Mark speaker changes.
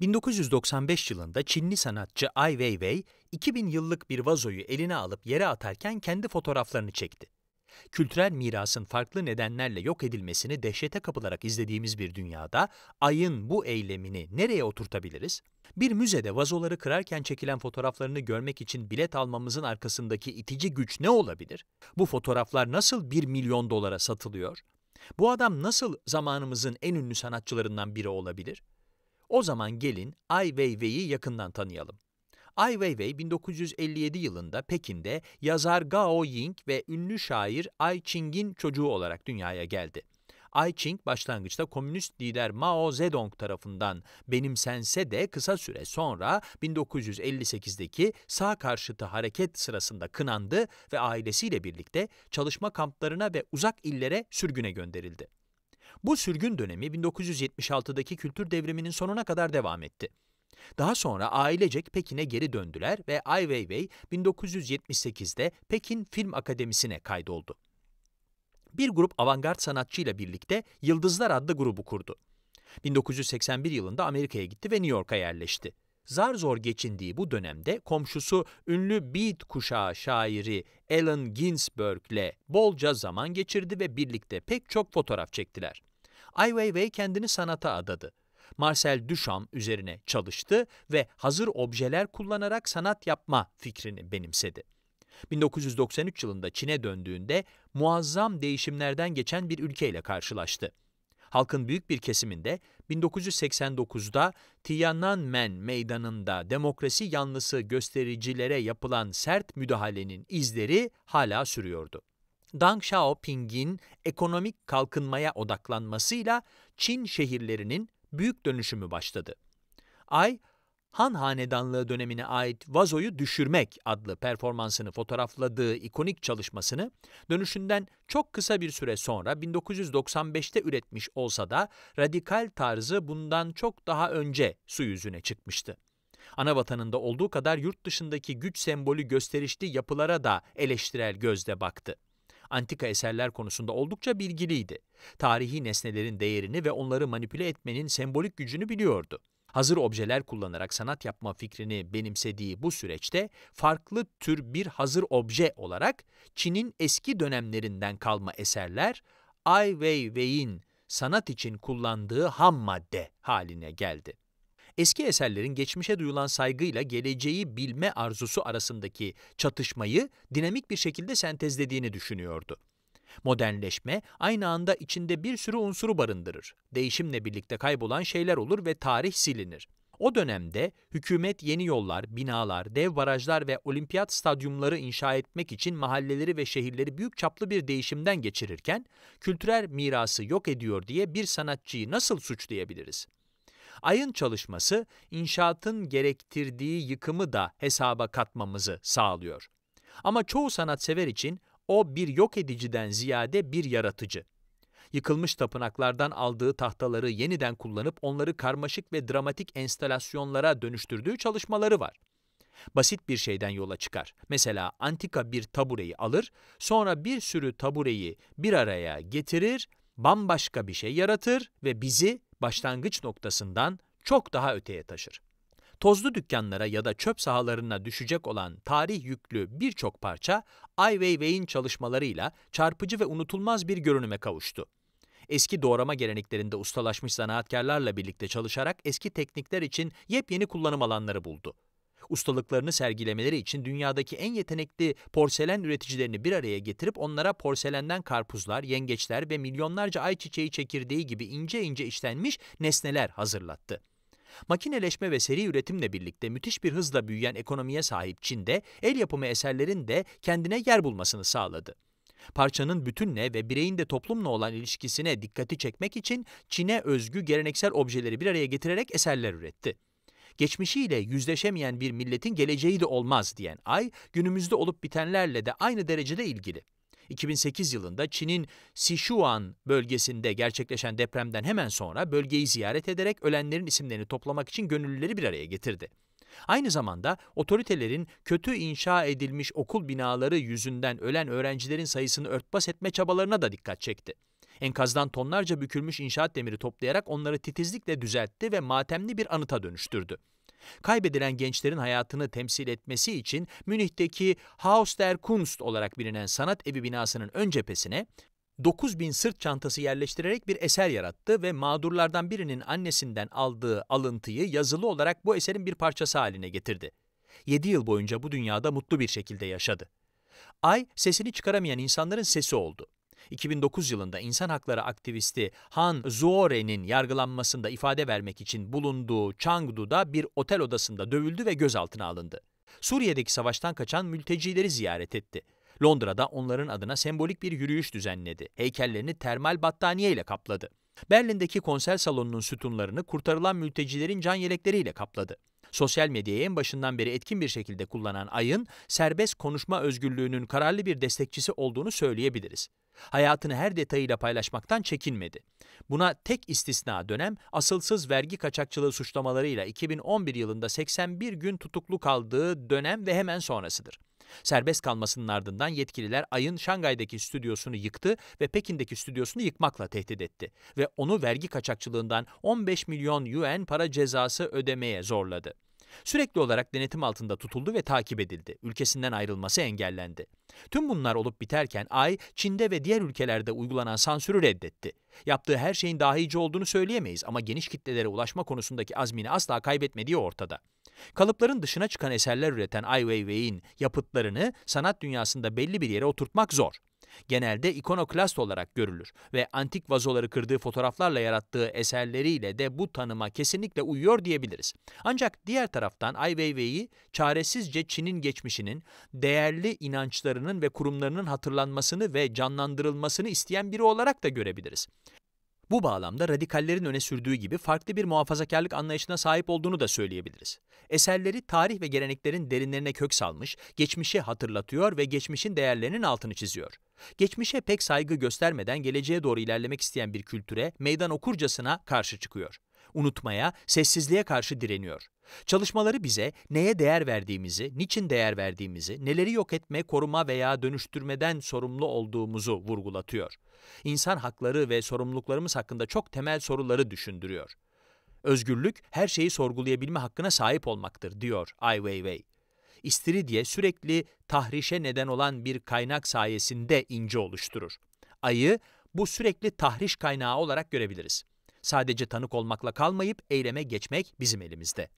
Speaker 1: 1995 yılında Çinli sanatçı Ai Weiwei, 2000 yıllık bir vazoyu eline alıp yere atarken kendi fotoğraflarını çekti. Kültürel mirasın farklı nedenlerle yok edilmesini dehşete kapılarak izlediğimiz bir dünyada ayın bu eylemini nereye oturtabiliriz? Bir müzede vazoları kırarken çekilen fotoğraflarını görmek için bilet almamızın arkasındaki itici güç ne olabilir? Bu fotoğraflar nasıl 1 milyon dolara satılıyor? Bu adam nasıl zamanımızın en ünlü sanatçılarından biri olabilir? O zaman gelin Ai Weiwei'yi yakından tanıyalım. Ai Weiwei 1957 yılında Pekin'de yazar Gao Ying ve ünlü şair Ai Qing'in çocuğu olarak dünyaya geldi. Ai Qing başlangıçta komünist lider Mao Zedong tarafından benimsense de kısa süre sonra 1958'deki sağ karşıtı hareket sırasında kınandı ve ailesiyle birlikte çalışma kamplarına ve uzak illere sürgüne gönderildi. Bu sürgün dönemi 1976'daki kültür devriminin sonuna kadar devam etti. Daha sonra ailecek Pekin'e geri döndüler ve Ai Weiwei 1978'de Pekin Film Akademisi'ne kaydoldu. Bir grup avantgard sanatçıyla birlikte Yıldızlar adlı grubu kurdu. 1981 yılında Amerika'ya gitti ve New York'a yerleşti. Zar zor geçindiği bu dönemde komşusu ünlü Beat kuşağı şairi Allen Ginsberg'le bolca zaman geçirdi ve birlikte pek çok fotoğraf çektiler. Ai Weiwei kendini sanata adadı. Marcel Duchamp üzerine çalıştı ve hazır objeler kullanarak sanat yapma fikrini benimsedi. 1993 yılında Çin'e döndüğünde muazzam değişimlerden geçen bir ülkeyle karşılaştı. Halkın büyük bir kesiminde 1989'da Tiananmen Meydanı'nda demokrasi yanlısı göstericilere yapılan sert müdahalenin izleri hala sürüyordu. Deng Xiaoping'in ekonomik kalkınmaya odaklanmasıyla Çin şehirlerinin büyük dönüşümü başladı. Ay, Han Hanedanlığı dönemine ait Vazoyu Düşürmek adlı performansını fotoğrafladığı ikonik çalışmasını dönüşünden çok kısa bir süre sonra 1995'te üretmiş olsa da radikal tarzı bundan çok daha önce su yüzüne çıkmıştı. Ana vatanında olduğu kadar yurt dışındaki güç sembolü gösterişli yapılara da eleştirel gözle baktı antika eserler konusunda oldukça bilgiliydi. Tarihi nesnelerin değerini ve onları manipüle etmenin sembolik gücünü biliyordu. Hazır objeler kullanarak sanat yapma fikrini benimsediği bu süreçte farklı tür bir hazır obje olarak Çin'in eski dönemlerinden kalma eserler Ai Weiwei'in sanat için kullandığı ham madde haline geldi. Eski eserlerin geçmişe duyulan saygıyla geleceği bilme arzusu arasındaki çatışmayı dinamik bir şekilde sentezlediğini düşünüyordu. Modernleşme aynı anda içinde bir sürü unsuru barındırır. Değişimle birlikte kaybolan şeyler olur ve tarih silinir. O dönemde hükümet yeni yollar, binalar, dev barajlar ve olimpiyat stadyumları inşa etmek için mahalleleri ve şehirleri büyük çaplı bir değişimden geçirirken, kültürel mirası yok ediyor diye bir sanatçıyı nasıl suçlayabiliriz? Ay'ın çalışması, inşaatın gerektirdiği yıkımı da hesaba katmamızı sağlıyor. Ama çoğu sanatsever için o bir yok ediciden ziyade bir yaratıcı. Yıkılmış tapınaklardan aldığı tahtaları yeniden kullanıp onları karmaşık ve dramatik enstalasyonlara dönüştürdüğü çalışmaları var. Basit bir şeyden yola çıkar. Mesela antika bir tabureyi alır, sonra bir sürü tabureyi bir araya getirir, bambaşka bir şey yaratır ve bizi başlangıç noktasından çok daha öteye taşır. Tozlu dükkanlara ya da çöp sahalarına düşecek olan tarih yüklü birçok parça Ai Weiwei'in çalışmalarıyla çarpıcı ve unutulmaz bir görünüme kavuştu. Eski doğrama geleneklerinde ustalaşmış zanaatkarlarla birlikte çalışarak eski teknikler için yepyeni kullanım alanları buldu. Ustalıklarını sergilemeleri için dünyadaki en yetenekli porselen üreticilerini bir araya getirip onlara porselenden karpuzlar, yengeçler ve milyonlarca ayçiçeği çekirdeği gibi ince ince işlenmiş nesneler hazırlattı. Makineleşme ve seri üretimle birlikte müthiş bir hızla büyüyen ekonomiye sahip Çin'de el yapımı eserlerin de kendine yer bulmasını sağladı. Parçanın bütünle ve bireyin de toplumla olan ilişkisine dikkati çekmek için Çin'e özgü geleneksel objeleri bir araya getirerek eserler üretti. Geçmişiyle yüzleşemeyen bir milletin geleceği de olmaz diyen Ay, günümüzde olup bitenlerle de aynı derecede ilgili. 2008 yılında Çin'in Sichuan bölgesinde gerçekleşen depremden hemen sonra bölgeyi ziyaret ederek ölenlerin isimlerini toplamak için gönüllüleri bir araya getirdi. Aynı zamanda otoritelerin kötü inşa edilmiş okul binaları yüzünden ölen öğrencilerin sayısını örtbas etme çabalarına da dikkat çekti. Enkazdan tonlarca bükülmüş inşaat demiri toplayarak onları titizlikle düzeltti ve matemli bir anıta dönüştürdü. Kaybedilen gençlerin hayatını temsil etmesi için Münih'teki Haus der Kunst olarak bilinen sanat evi binasının ön cephesine 9 sırt çantası yerleştirerek bir eser yarattı ve mağdurlardan birinin annesinden aldığı alıntıyı yazılı olarak bu eserin bir parçası haline getirdi. 7 yıl boyunca bu dünyada mutlu bir şekilde yaşadı. Ay sesini çıkaramayan insanların sesi oldu. 2009 yılında insan hakları aktivisti Han Zuore'nin yargılanmasında ifade vermek için bulunduğu Chengdu'da bir otel odasında dövüldü ve gözaltına alındı. Suriye'deki savaştan kaçan mültecileri ziyaret etti. Londra'da onların adına sembolik bir yürüyüş düzenledi. Heykellerini termal battaniye ile kapladı. Berlin'deki konser salonunun sütunlarını kurtarılan mültecilerin can yelekleriyle kapladı. Sosyal medyayı en başından beri etkin bir şekilde kullanan Ay'ın serbest konuşma özgürlüğünün kararlı bir destekçisi olduğunu söyleyebiliriz. Hayatını her detayıyla paylaşmaktan çekinmedi. Buna tek istisna dönem asılsız vergi kaçakçılığı suçlamalarıyla 2011 yılında 81 gün tutuklu kaldığı dönem ve hemen sonrasıdır. Serbest kalmasının ardından yetkililer Ay'ın Şangay'daki stüdyosunu yıktı ve Pekin'deki stüdyosunu yıkmakla tehdit etti ve onu vergi kaçakçılığından 15 milyon yuan para cezası ödemeye zorladı. Sürekli olarak denetim altında tutuldu ve takip edildi. Ülkesinden ayrılması engellendi. Tüm bunlar olup biterken Ay, Çin'de ve diğer ülkelerde uygulanan sansürü reddetti. Yaptığı her şeyin dahici olduğunu söyleyemeyiz ama geniş kitlelere ulaşma konusundaki azmini asla kaybetmediği ortada. Kalıpların dışına çıkan eserler üreten Ai Weiwei'in yapıtlarını sanat dünyasında belli bir yere oturtmak zor genelde ikonoklast olarak görülür ve antik vazoları kırdığı fotoğraflarla yarattığı eserleriyle de bu tanıma kesinlikle uyuyor diyebiliriz. Ancak diğer taraftan Ai Weiwei'yi çaresizce Çin'in geçmişinin, değerli inançlarının ve kurumlarının hatırlanmasını ve canlandırılmasını isteyen biri olarak da görebiliriz. Bu bağlamda radikallerin öne sürdüğü gibi farklı bir muhafazakarlık anlayışına sahip olduğunu da söyleyebiliriz. Eserleri tarih ve geleneklerin derinlerine kök salmış, geçmişi hatırlatıyor ve geçmişin değerlerinin altını çiziyor. Geçmişe pek saygı göstermeden geleceğe doğru ilerlemek isteyen bir kültüre meydan okurcasına karşı çıkıyor unutmaya, sessizliğe karşı direniyor. Çalışmaları bize neye değer verdiğimizi, niçin değer verdiğimizi, neleri yok etme, koruma veya dönüştürmeden sorumlu olduğumuzu vurgulatıyor. İnsan hakları ve sorumluluklarımız hakkında çok temel soruları düşündürüyor. Özgürlük her şeyi sorgulayabilme hakkına sahip olmaktır diyor Ai Weiwei. İstiridye sürekli tahrişe neden olan bir kaynak sayesinde ince oluşturur. Ayı bu sürekli tahriş kaynağı olarak görebiliriz. Sadece tanık olmakla kalmayıp eyleme geçmek bizim elimizde.